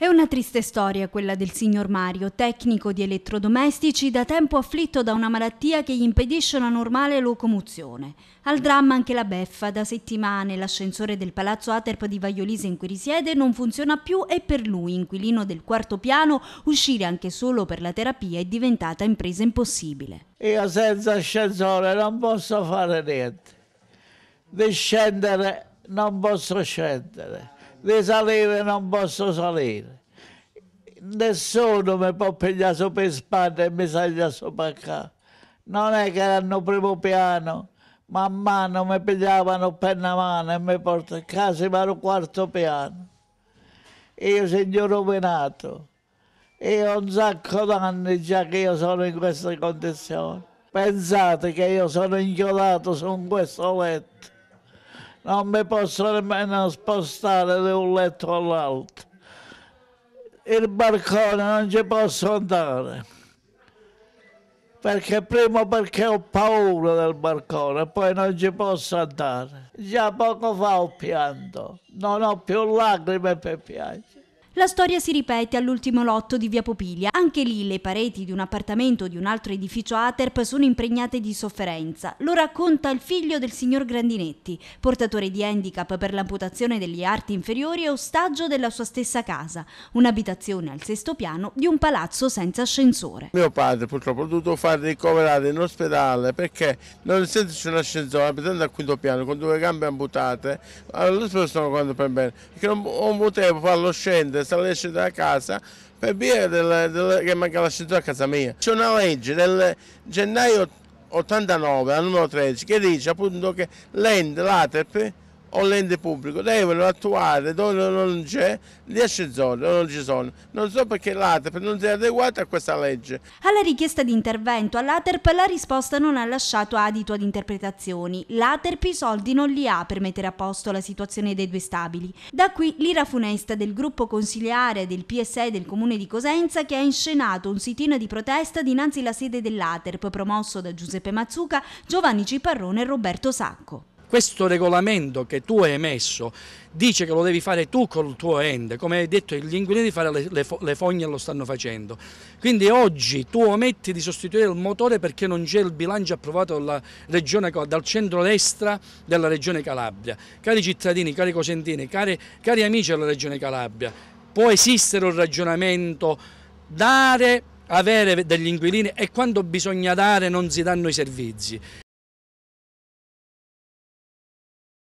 È una triste storia quella del signor Mario, tecnico di elettrodomestici, da tempo afflitto da una malattia che gli impedisce una normale locomozione. Al dramma anche la beffa, da settimane l'ascensore del palazzo Aterp di Vagliolise in cui risiede non funziona più e per lui, inquilino del quarto piano, uscire anche solo per la terapia è diventata impresa impossibile. Io senza ascensore non posso fare niente. Descendere non posso scendere di salire non posso salire. Nessuno mi può pigliare sopra le spalle e mi salire sopra qua. Non è che erano primo piano, man mano mi pigliavano per una mano e mi portavano a casa, ma al quarto piano. Io sono rovinato. e ho un sacco d'anni già che io sono in queste condizioni. Pensate che io sono inchiodato su questo letto non mi posso nemmeno spostare da un letto all'altro. Il balcone non ci posso andare, perché prima perché ho paura del balcone, poi non ci posso andare. Già poco fa ho pianto, non ho più lacrime per piangere. La storia si ripete all'ultimo lotto di Via Popiglia. Anche lì le pareti di un appartamento o di un altro edificio Aterp sono impregnate di sofferenza. Lo racconta il figlio del signor Grandinetti, portatore di handicap per l'amputazione degli arti inferiori e ostaggio della sua stessa casa, un'abitazione al sesto piano di un palazzo senza ascensore. Mio padre purtroppo ha dovuto fare ricoverare in ospedale perché non essendoci un ascensore, abitando al quinto piano con due gambe amputate, all'ospedale sono quando per bene, perché non potevo farlo scendere questa la legge casa per via del, del, che manca l'ascensore a casa mia. C'è una legge del gennaio 89, al numero 13, che dice appunto che l'ente, l'ATEP, o l'ente pubblico devono attuare dove non c'è 10 zone, non ci sono. Non so perché l'ATERP non si è adeguata a questa legge. Alla richiesta di intervento all'ATERP la risposta non ha lasciato adito ad interpretazioni. L'ATERP i soldi non li ha per mettere a posto la situazione dei due stabili. Da qui l'ira funesta del gruppo consigliare del PSE del comune di Cosenza che ha inscenato un sitino di protesta dinanzi alla sede dell'ATERP promosso da Giuseppe Mazzuca, Giovanni Ciparrone e Roberto Sacco questo regolamento che tu hai emesso dice che lo devi fare tu col tuo ente, come hai detto gli inquilini fare le, le, le fogne lo stanno facendo. Quindi oggi tu ometti di sostituire il motore perché non c'è il bilancio approvato dalla regione, dal centro-destra della regione Calabria. Cari cittadini, cari cosentini, cari, cari amici della regione Calabria, può esistere un ragionamento dare avere degli inquilini e quando bisogna dare non si danno i servizi.